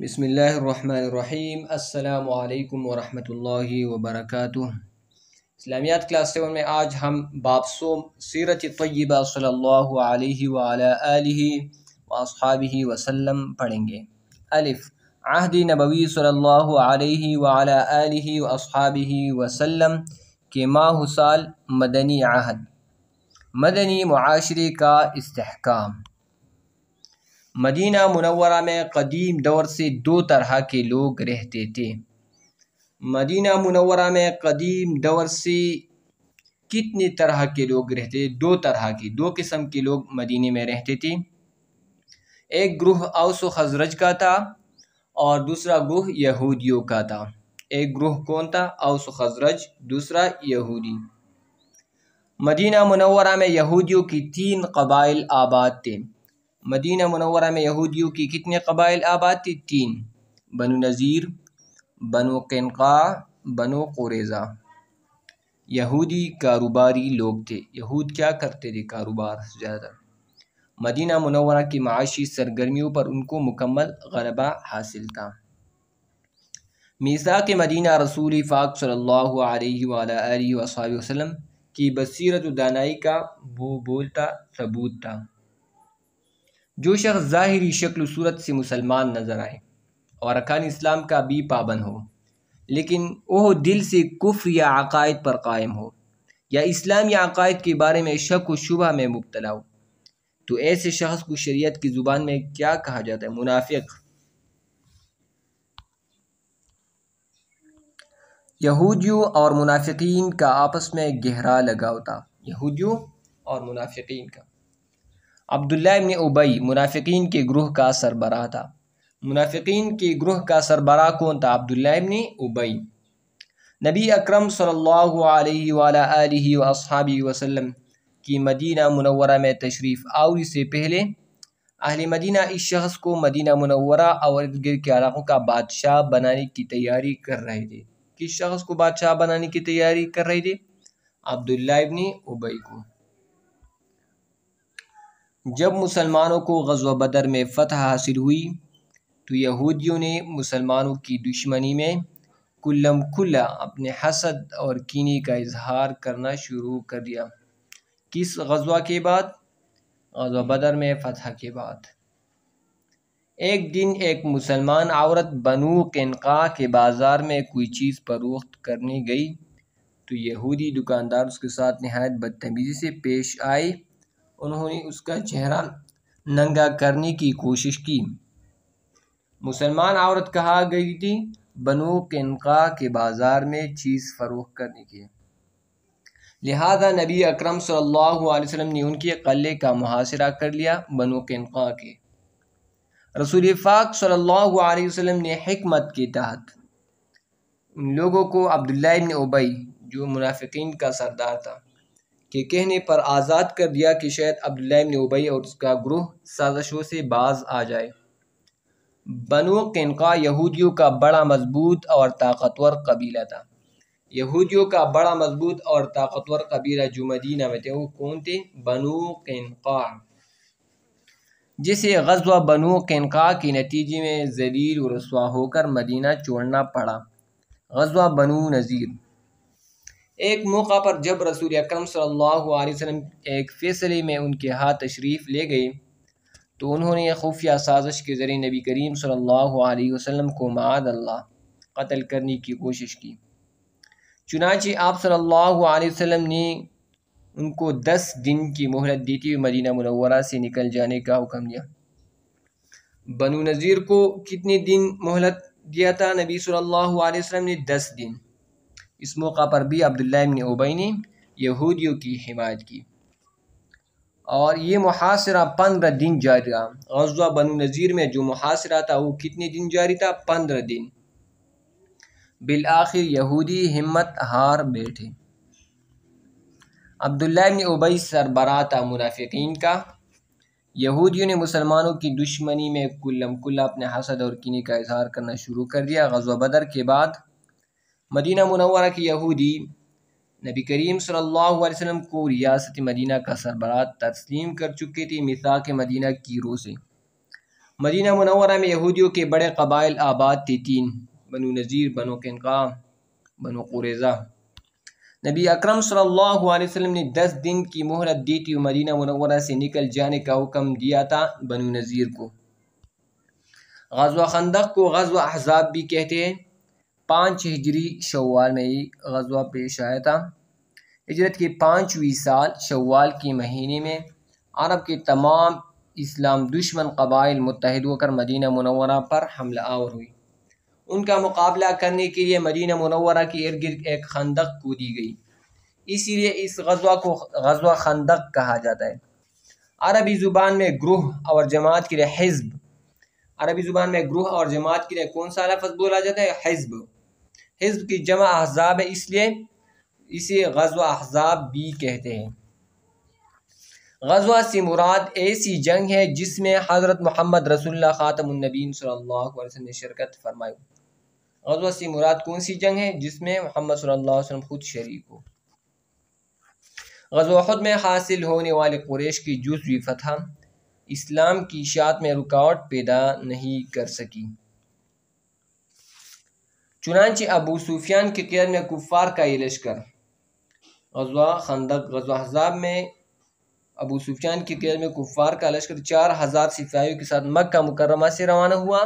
बसमीम् अल्लाम वरहमल वबरक इस्लामियात class seven में आज हम बापसोम सीरत तय्यबा सल्ला वसहाबी वसलम पढ़ेंगे अलिफ़ आहदी नबवी सल्ला वसहाबी वसलम के माह साल मदनी आहद मदनी माशरे का इसकाम मदीना मुनवरा में कदीम दौर से दो तरह के लोग रहते थे मदीना मुनवरा में कदीम दौर से कितने तरह के लोग रहते दो तरह के दो किस्म के लोग मदीने में रहते थे एक ग्रुह औस खजरज का था और दूसरा ग्रुह यहूदियों का था एक ग्रुह कौन था औस खजरज दूसरा यहूदी मदीना मुनवरा में यहूदियों की तीन कबाइल आबाद थे मदीना मनवरा में यहूदियों की कितने कबाइल आबाद थी तीन बनु नज़ीर बनो कनका बनु कोरेज़ा यहूदी कारोबारी लोग थे यहूद क्या करते थे कारोबार ज्यादा मदीना मनवरा की माशी सरगर्मियों पर उनको मुकम्मल गलबा हासिल था मीसा के मदीना रसूल फ़ाक सल्ला वसलम की बसरत दानाई का वो बोलता सबूत था जो शख्स ज़ाहरी शक्ल सूरत से मुसलमान नज़र आए और अखान इस्लाम का भी पाबंद हो लेकिन वह दिल से कुफ्र या अकायद पर कायम हो या इस्लाम या अकायद के बारे में शक व शुबा में मुबतला हो तो ऐसे शख्स को शरीयत की ज़ुबान में क्या कहा जाता है मुनाफिक यहूदियों और मुनाफिकीन का आपस में गहरा लगाव था यहूदियों और मुनाफिकीन का अब्दुल्ला इबन उबई मुनाफिकीन के ग्रोह का सरबराह था मुनाफिकीन के ग्रोह का सरबराह कौन था अब्दुल्ला इबन उबई नबी अकरम सल्लल्लाहु अलैहि वसहबी वसल्लम की मदीना मुनवरा में तशरीफ़ और से पहले अहल मदीना इस शख्स को मदीना मुनवरा और इर्द गिर्द के इलाकों का बादशाह बनाने की तैयारी कर रहे थे किस शख्स को बादशाह बनाने की तैयारी कर रहे थे अब्दुल्ला इबन उबई को जब मुसलमानों को गजवा बदर में फ़तह हासिल हुई तो यहूदियों ने मुसलमानों की दुश्मनी में कुल्लम खुल्ला अपने हसद और कीनी का इजहार करना शुरू कर दिया किस गजवा के बाद गजवा बदर में फतह के बाद एक दिन एक मुसलमान औरत बनू कनका के बाज़ार में कोई चीज़ फरोख्त करने गई तो यहूदी दुकानदार उसके साथ नहायत बदतमीज़ी से पेश आए उन्होंने उसका चेहरा नंगा करने की कोशिश की मुसलमान औरत कहा गई थी के किनका के बाज़ार में चीज़ फ़रोख करने की लिहाजा नबी अक्रम सल्लल्लाहु ने उनके कल्ले का मुहासरा कर लिया के किनका के रसूल फ़ाक सल्लल्लाहु ने हमत के तहत उन लोगों को अब्दुल्ला इबन उबई जो मुनाफिक का सरदार था के कहने पर आज़ाद कर दिया कि शायद अब्दुल्ला इब्न उबई और उसका ग्रोह साजिशों से बाज आ जाए बनु कनका यहूदियों का बड़ा मजबूत और ताकतवर कबीला था यहूदियों का बड़ा मजबूत और ताकतवर कबीला जो मदीना में थे वो कौन थे बनु कनका जिसे गजवा बनु कनका के नतीजे में जलील रसवा होकर मदीना छोड़ना पड़ा गजवा बनु नज़ीर एक मौका पर जब रसूल अक्रम वसल्लम एक फ़ैसले में उनके हाथ तशरीफ़ ले गए तो उन्होंने खुफिया साजिश के ज़रिए नबी करीम सल्ला वसलम को माद अल्लाह कत्ल करने की कोशिश की चुनाची आप सल्ला वसम ने उनको दस दिन की मोहलत देती हुई मदीना मनवरा से निकल जाने का हुक्म दिया बनु नज़ीर को कितने दिन मोहलत दिया था नबी सल्ला अलैहि ने दस दिन इस मौका पर भी अब्दुल्ला ओबई उबई ने यहूदियों की हिमायत की और ये मुहासरा पंद्रह दिन जारी रहा गजवा बन नज़ीर में जो मुहासरा था वो कितने दिन जारी था पंद्रह दिन आखिर यहूदी हिम्मत हार बैठे अब्दुल्ला ओबई उबई सरबरा था मुनाफिकीन का यहूदियों ने मुसलमानों की दुश्मनी में कुल्लम कुल्ला अपने हसद और किनी का इजहार करना शुरू कर दिया गजवा बदर के बाद मदीना मुनवरा के यहूदी नबी करीम सल्लल्लाहु अलैहि वसल्लम को रियासत मदीना का सरबराह तस्लीम कर चुके थे मिसा के मदीना की रो से मदीना मुनवरा में यहूदियों के बड़े कबाइल आबाद थे तीन बनु नज़ीर बनो कनका बनो कुरेज़ा नबी अकरम सल्लल्लाहु अलैहि वसल्लम ने दस दिन की मोहलत दी थी मदीना मुनवरा से निकल जाने का हुक्म दिया था बनु नज़ीर को गजवा खंदक को गजवा अहजाब भी कहते हैं पाँच हिजरी शवाल में ही गजवा पेश आया था हजरत के पाँचवीं साल शवाल के महीने में अरब के तमाम इस्लाम दुश्मन कबाइल मुतहद होकर मदीना मनवरा पर हमला आवर हुई उनका मुकाबला करने के लिए मदीना मनवरा के इर्द गिर्द एक खंदक कूदी गई इसीलिए इस गजवा को गजवा खंदक कहा जाता है अरबी ज़ुबान में ग्रोह और जमात के लिए हिजब अरबी ज़ुबान में ग्रोह और जमात के लिए कौन सा लफज बोला जाता है हिजब हिजब की जमा अहजाब है इसलिए इसे गज़व अहजाब भी कहते हैं गजवा से मुराद ऐसी जंग है जिसमें हज़रत मोहम्मद रसुल्ला ख़ातमनबीन सल्ला ने शिरकत फरमाई गजवा से मुराद कौन सी जंग है जिसमें मोहम्मद सल्लल्लाहु खुद शरीक हो गजवा खुद में हासिल होने वाले कुरेश की जुजवी फतह इस्लाम की शात में रुकावट पैदा नहीं कर सकी चुनानच अबू सूफियान के कैद में कुफ़ार का ये लश्कर गजवा खंदक गजवा हजाब में अबू सूफियान के कैद में कुफ़ार का लश्कर चार हज़ार सिपाहियों के साथ मक्का मुकरमा से रवाना हुआ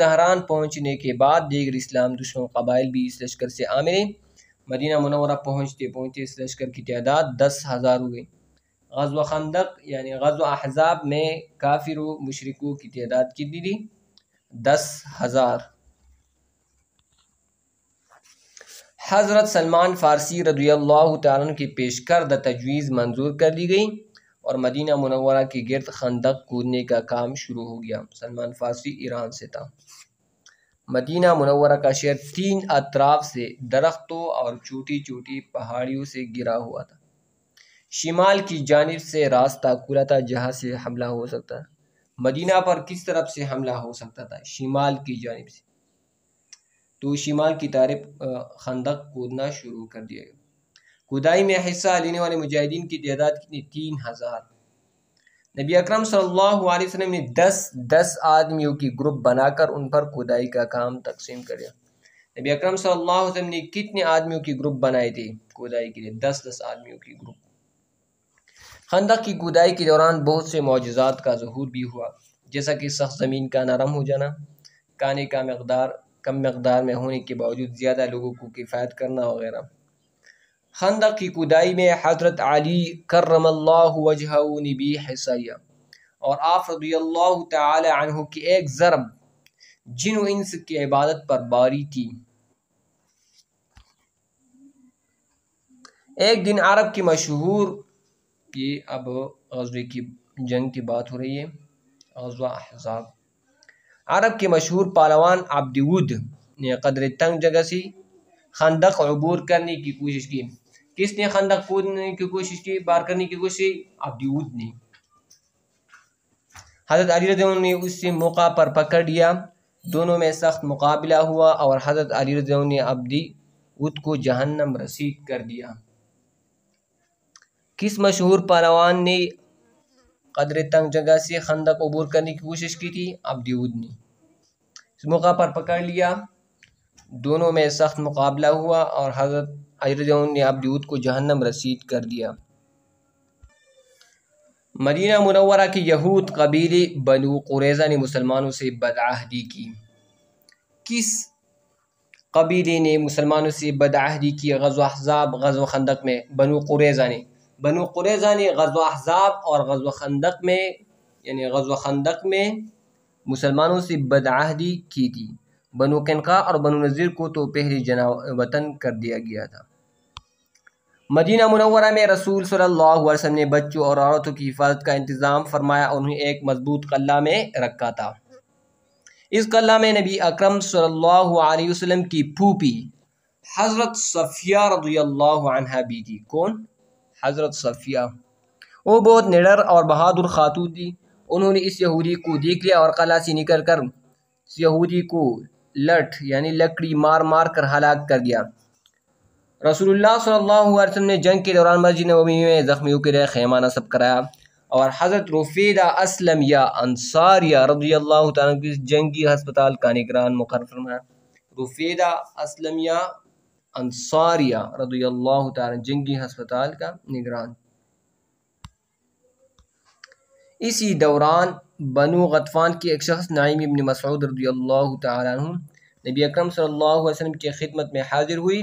जहरान पहुँचने के बाद दीगर इस्लाम दुश्मन कबाइल भी इस लश्कर से आमिले मदीना मनवरा पहुँचते पहुँचते इस लश्कर की तादाद दस हज़ार हो गई गजव खंदक यानी गजव अहजाब में काफिर मशरकों की तादाद कितनी थी दस हज़ार हज़रत सलमान फ़ारसी रदी अल्लाह तन की पेशकर्द तजवीज़ मंजूर कर ली गई और मदीना मनवरा के गर्द खंदक कूदने का काम शुरू हो गया सलमान फारसी ईरान से था मदीना मनवरा का शहर तीन अतराफ से दरख्तों और छोटी छोटी पहाड़ियों से घिरा हुआ था शिमाल की जानब से रास्ता खुला था जहाँ से हमला हो सकता मदीना पर किस तरफ से हमला हो सकता था शिमाल की जानब से तो शिमाल की तारफ खंदक कूदना शुरू कर दिया गया खुदाई में हिस्सा लेने वाले मुजाहिदीन की तादाद कितनी तीन हज़ार नबी अकरम सल्लल्लाहु अलैहि वसल्लम ने दस दस आदमियों की ग्रुप बनाकर उन पर खुदाई का काम तकसीम कर दिया नबी अकरम सल्लल्लाहु अलैहि वसल्लम ने कितने आदमियों की ग्रुप बनाई थी खुदाई के लिए दस दस आदमियों की ग्रुप खंदक की खुदाई के दौरान बहुत से मुआजात का जहूर भी हुआ जैसा कि सख्त ज़मीन का नरम हो जाना काने का मकदार कम मकदार में होने के बावजूद ज़्यादा लोगों को किफ़ायत करना वगैरह खंद की खुदाई में हज़रत अली करम वजह नबी हसैया और आफ तहु की एक ज़रब जिन इंस की इबादत पर बारी थी एक दिन अरब की मशहूर ये अब गजबे की जंग की बात हो रही है गजवा हजाब अरब के मशहूर पालवान आब्दीवुद ने कदर तंग जगह से खंदक अबूर करने की कोशिश की किसने खंदक कूदने की कोशिश की बार करने की कोशिश आब्दीवुद ने हज़रत अली ने उससे मौका पर पकड़ लिया दोनों में सख्त मुकाबला हुआ और हज़रत अली ने अब्दी उद को जहन्नम रसीद कर दिया किस मशहूर पहलवान ने कदर तंग जगह से खंदक अबूर करने की कोशिश की थी अब्दीउद ने इस मौका पर पकड़ लिया दोनों में सख्त मुकाबला हुआ और हज़रत अजरजन ने अबजूद को जहन्नम रसीद कर दिया मदीना मुनवरा के यहूद कबीले बनु कुरेज़ा ने मुसलमानों से बदाहदी की किस कबीले ने मुसलमानों से बदाहदी की गजो अहजाब गज़ खंदक में बनू कुरेज़ा ने बनु कुरेज़ा ने गज़ अहजाब और गज़ खंदक में यानी गज़ खंदक में मुसलमानों से बदाहदी की थी बनो कनका और बनो नज़ीर को तो पहले जना वतन कर दिया गया था मदीना मनवरा में रसूल सल्लल्लाहु अलैहि वसल्लम ने बच्चों और औरतों की हिफाजत का इंतज़ाम फरमाया उन्हें एक मजबूत कल्ला में रखा था इस कल्ला में नबी अकरम सल्लल्लाहु अलैहि वसल्लम की फूपी हज़रत सफ़िया रदी अनहा थी कौन हज़रत सफ़िया वो बहुत निडर और बहादुर खातून थी उन्होंने इस यहूदी को देख लिया और कला से निकल कर यहूदी को लठ यानी लकड़ी मार मार कर हलाक कर दिया रसूलुल्लाह सल्लल्लाहु अलैहि वसल्लम ने जंग के दौरान मस्जिद नबी में ज़ख्मियों के लिए खैमा नसब कराया और हज़रत रफ़ीदा असलम या अंसारिया रजी अल्लाह की जंगी हस्पताल का निगरान मुकर फरमाया रफ़ीदा असलम या अंसारिया रजी अल्लाह जंगी हस्पताल का निगरान इसी दौरान बनु गतफ़ान के एक शख्स नाइम इबन मसूद रदी अल्लाह तु नबी अकरम सल्लल्लाहु अलैहि वसल्लम की खिदमत में हाजिर हुई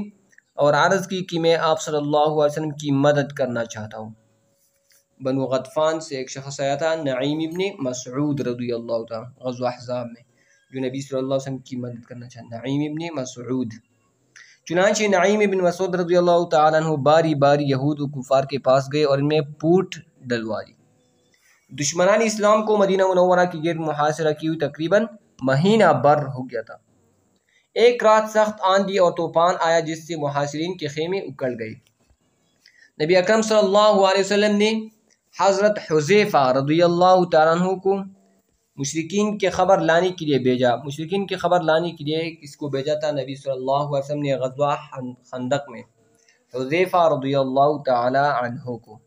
और आरज़ की कि मैं आप सल्लल्लाहु अलैहि वसल्लम की मदद करना चाहता हूँ बनु गतफ़ान से एक शख्स आया था नाइम इबन मसूद रदी अल्लाह में जो नबी सल्लल्लाहु अलैहि वसल्लम की मदद करना चाहता नाइम इबन मसूद चुनाच नाइम इबन मसूद रजी अल्लाह बारी बारी यहूद कुफ़ार के पास गए और इनमें पूट डलवाई दुश्मनान इस्लाम को मदीना मनवरा की गिर मुहासरा की हुई तकरीबन महीना भर हो गया था एक रात सख्त आंधी और तूफान आया जिससे मुहासरीन के खेमे उकड़ गए नबी अकरम सल्लल्लाहु अलैहि वसल्लम ने हज़रत हुजैफ़ा रदी अल्लाह तु को मुशरकिन के ख़बर लाने के लिए भेजा मुशरकिन की ख़बर लाने के लिए किसको भेजा था नबी सल्लल्लाहु अलैहि वसल्लम ने गजवा खंदक में हुजैफ़ा रदी अल्लाह तु को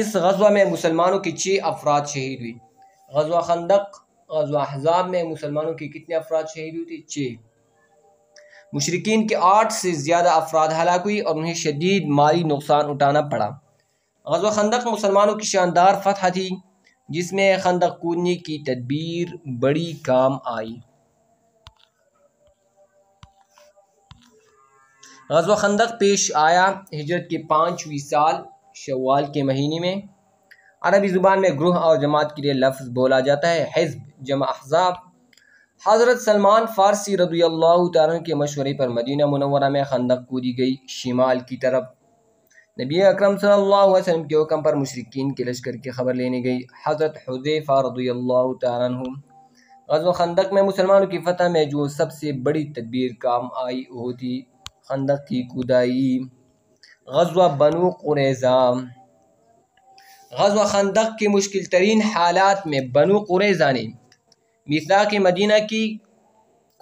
इस गजवा में मुसलमानों की छः अफराद शहीद हुई गजवा खंदक गजवा हजाब में मुसलमानों की कितने अफराद शहीद हुई थी छः मुशरकिन के आठ से ज़्यादा अफराद हलाक हुई और उन्हें शदीद माली नुकसान उठाना पड़ा गजवा खंदक मुसलमानों की शानदार फतह थी जिसमें खंदक कूदने की तदबीर बड़ी काम आई गजवा खंदक पेश आया हिजरत के पाँचवीं साल शवाल के महीने में अरबी ज़ुबान में ग्रोह और जमात के लिए लफ्ज़ बोला जाता है हिजब जमा अहजाब हज़रत सलमान फ़ारसी रदी अल्लाह के मशवरे पर मदीना मनवरा में खंदक कूदी गई शिमाल की तरफ नबी अक्रम सल्लल्लाहु के हकम पर मुशरकिन के लश्कर की खबर लेने गई हज़रत हुदैफा रदी अल्लाह तारन गज़ो खंदक में मुसलमानों की फतह में जो सबसे बड़ी तदबीर काम आई वो थी खंदक की खुदाई गजवा बनु कुरेज़ा गजवा खंदक की मुश्किल तरीन हालात में बनु कुरेज़ा ने मिसा के मदीना की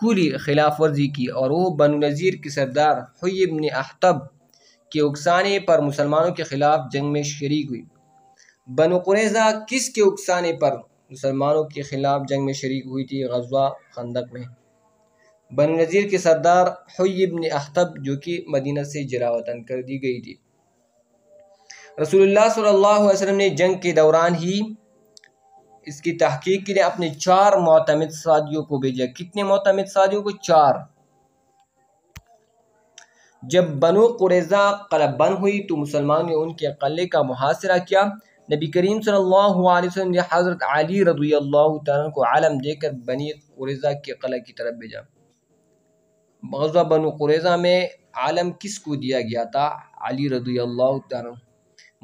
कुली खिलाफ वर्जी की और वह बनु नज़ीर के सरदार हईबन अहतब के उकसाने पर मुसलमानों के ख़िलाफ़ जंग में शरीक हुई बनु कुरेज़ा किस के उकसाने पर मुसलमानों के ख़िलाफ़ जंग में शरीक हुई थी गजवा खंदक में बन नज़ीर के सरदार हईबन अख्तब जो कि मदीना से जरा वतन कर दी गई थी रसूलुल्लाह सल्लल्लाहु अलैहि वसल्लम ने जंग के दौरान ही इसकी तहकीक के लिए अपने चार मोतमद सादियों को भेजा कितने मोतमद सादियों को चार जब बनो कुरेजा बन हुई तो मुसलमान ने उनके कले का मुहासरा किया नबी करीम सल्लल्लाहु अलैहि वसल्लम ने हज़रत अली रजी को आलम देकर बनी कुरेजा के कला की तरफ भेजा गजा बन कुरेज़ा में आलम किस को दिया गया था अली रदी अल्लाह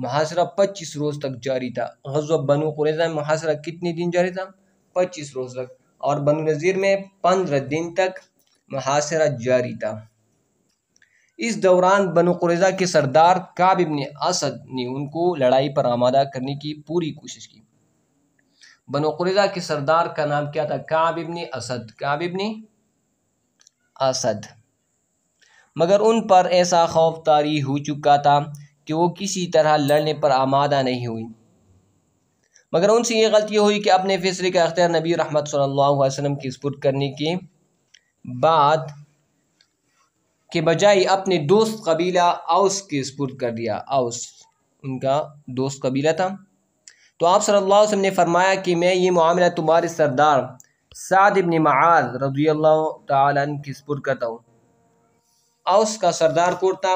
मुहासरा पच्चीस रोज़ तक जारी था गजा बन कुरेज़ा में मुहासरा कितने दिन जारी था पच्चीस रोज़ तक और बन नज़ीर में पंद्रह दिन तक मुहासरा जारी था इस दौरान बन कुरेज़ा के सरदार काब इबन असद ने उनको लड़ाई पर आमादा करने की पूरी कोशिश की बन कुरेज़ा के सरदार का नाम क्या था काब इबन असद काब इबन असद मगर उन पर ऐसा खौफ तारी हो चुका था कि वो किसी तरह लड़ने पर आमादा नहीं हुई मगर उनसे ये गलती हुई कि अपने फैसले का अख्तियार नबी रहमत सल्लल्लाहु अलैहि वसल्लम की स्पुर्द करने के बाद के बजाय अपने दोस्त कबीला आउस के स्पुर कर दिया आउस उनका दोस्त कबीला था तो आप सल्लल्लाहु अलैहि वसल्लम ने फरमाया कि मैं ये मामला तुम्हारे सरदार साद इबन मआद रजी अल्लाह करता हूँ औस का सरदार कुर्ता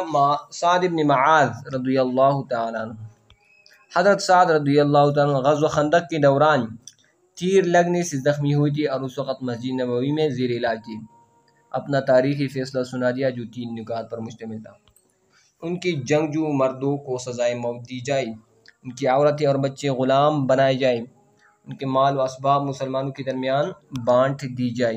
साद इबन मआद रजी अल्लाह साद रजी अल्लाह खंदक के दौरान तीर लगने से ज़ख्मी हुई थी और उस वक़्त मस्जिद नबी में जेर इलाज थी अपना तारीखी फ़ैसला सुना दिया जो तीन निकात पर मुश्तमिल था उनकी जंगजू मर्दों को सजाए मौत दी जाए उनकी औरतें और बच्चे ग़ुलाम बनाए जाए उनके माल व इसबाब मुसलमानों के दरमियान बांट दी जाए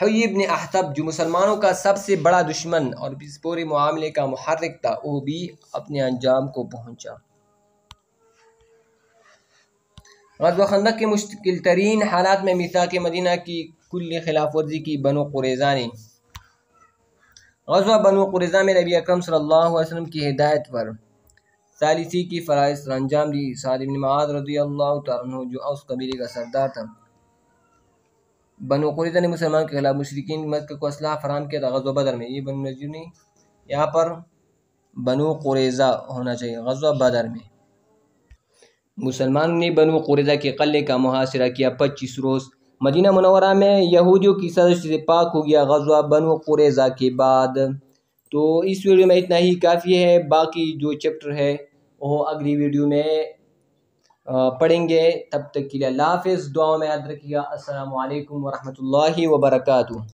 हईब ने अहतब जो मुसलमानों का सबसे बड़ा दुश्मन और इस पूरे मामले का महरक था वो भी अपने अंजाम को पहुंचा गजब खंदक के मुश्किल तरीन हालात में मिसा के मदीना की कुल खिलाफ वर्जी की बनो कुरेज़ा ने रजवा बनो कुरेज़ा में नबी अक्रम सल्ला वसलम की हिदायत पर सालिसी की फ़राइज सर अंजाम दी सालिबिन माद रजी अल्लाह तु जो उस कबीले का सरदार था बनो कुरैदा ने मुसलमान के खिलाफ मशरकिन मक्का को असलाह फराम किया था गज़ो बदर में ये बन ने यहाँ पर बनो कुरैज़ा होना चाहिए गज़ो बदर में मुसलमानों ने बनो कुरैज़ा के कले का मुहासरा किया पच्चीस रोज़ मदीना मनवरा में यहूदियों की सदस्य से पाक हो गया गज़वा बनो कुरैज़ा के बाद तो इस वीडियो में इतना ही काफ़ी है बाकी जो चैप्टर है वह अगली वीडियो में पढ़ेंगे तब तक के लिए अल्लाह हाफ़ दुआ में याद रखिएगा असलकम वरहमल वर्का